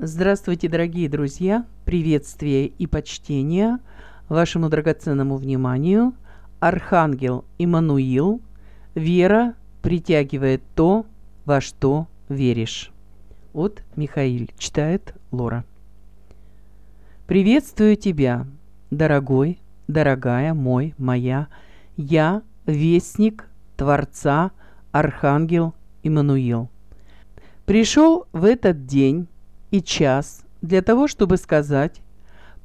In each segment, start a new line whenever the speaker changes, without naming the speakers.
Здравствуйте, дорогие друзья! Приветствие и почтение вашему драгоценному вниманию. Архангел Имануил. Вера притягивает то, во что веришь. Вот Михаил. Читает Лора. Приветствую тебя, дорогой, дорогая, мой, моя. Я вестник Творца, Архангел Имануил. Пришел в этот день и час для того, чтобы сказать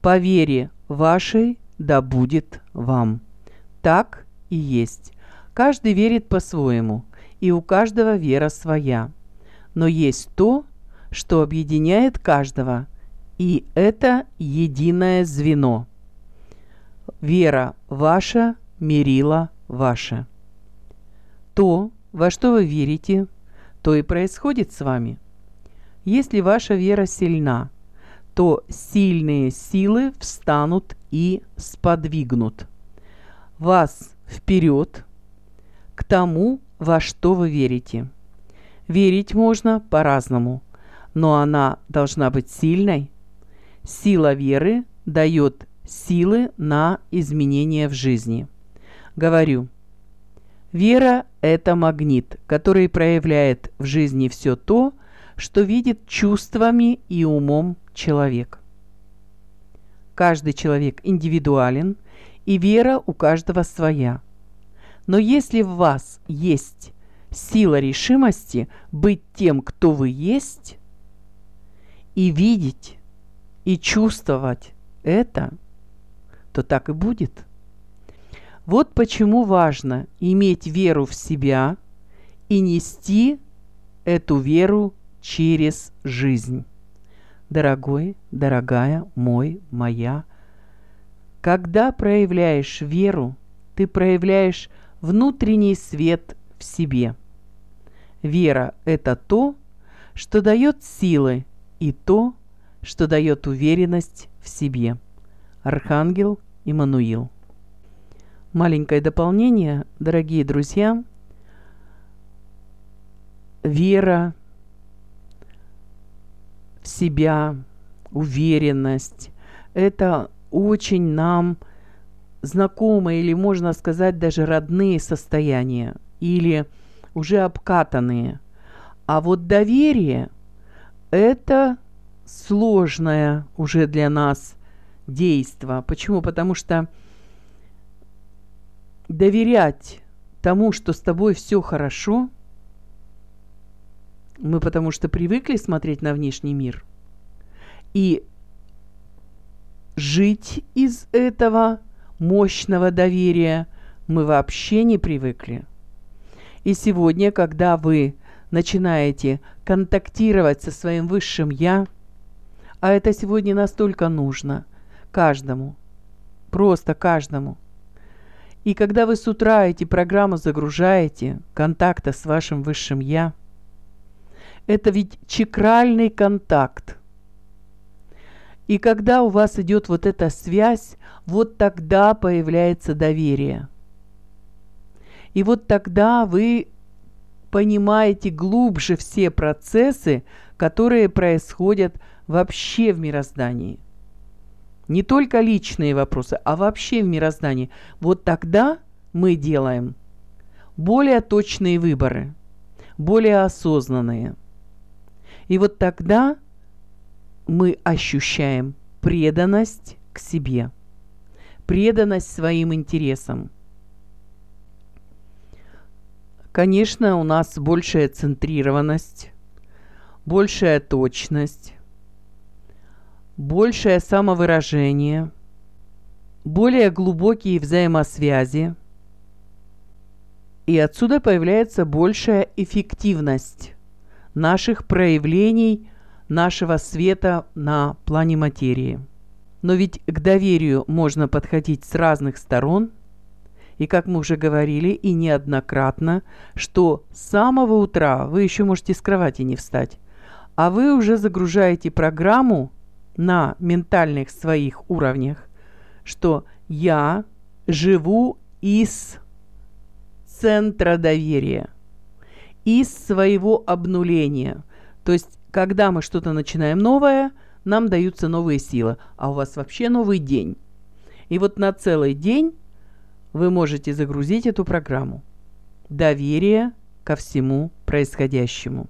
«По вере вашей да будет вам». Так и есть. Каждый верит по-своему, и у каждого вера своя. Но есть то, что объединяет каждого, и это единое звено. Вера ваша, мерила ваша. То, во что вы верите, то и происходит с вами – если ваша вера сильна, то сильные силы встанут и сподвигнут вас вперед к тому, во что вы верите. Верить можно по-разному, но она должна быть сильной. Сила веры дает силы на изменения в жизни. Говорю, вера – это магнит, который проявляет в жизни все то, что видит чувствами и умом человек. Каждый человек индивидуален, и вера у каждого своя. Но если в вас есть сила решимости быть тем, кто вы есть, и видеть, и чувствовать это, то так и будет. Вот почему важно иметь веру в себя и нести эту веру через жизнь. Дорогой, дорогая, мой, моя, когда проявляешь веру, ты проявляешь внутренний свет в себе. Вера – это то, что дает силы, и то, что дает уверенность в себе. Архангел Иммануил. Маленькое дополнение, дорогие друзья. Вера в себя, уверенность. Это очень нам знакомые или, можно сказать, даже родные состояния или уже обкатанные. А вот доверие – это сложное уже для нас действо. Почему? Потому что доверять тому, что с тобой все хорошо – мы потому что привыкли смотреть на внешний мир и жить из этого мощного доверия мы вообще не привыкли. И сегодня, когда вы начинаете контактировать со своим высшим «я», а это сегодня настолько нужно каждому, просто каждому. И когда вы с утра эти программы загружаете, контакта с вашим высшим «я», это ведь чакральный контакт. И когда у вас идет вот эта связь, вот тогда появляется доверие. И вот тогда вы понимаете глубже все процессы, которые происходят вообще в мироздании. Не только личные вопросы, а вообще в мироздании. Вот тогда мы делаем более точные выборы, более осознанные – и вот тогда мы ощущаем преданность к себе, преданность своим интересам. Конечно, у нас большая центрированность, большая точность, большее самовыражение, более глубокие взаимосвязи. И отсюда появляется большая эффективность наших проявлений нашего света на плане материи. Но ведь к доверию можно подходить с разных сторон, и как мы уже говорили и неоднократно, что с самого утра вы еще можете с кровати не встать, а вы уже загружаете программу на ментальных своих уровнях, что я живу из центра доверия – из своего обнуления. То есть, когда мы что-то начинаем новое, нам даются новые силы, а у вас вообще новый день. И вот на целый день вы можете загрузить эту программу. Доверие ко всему происходящему.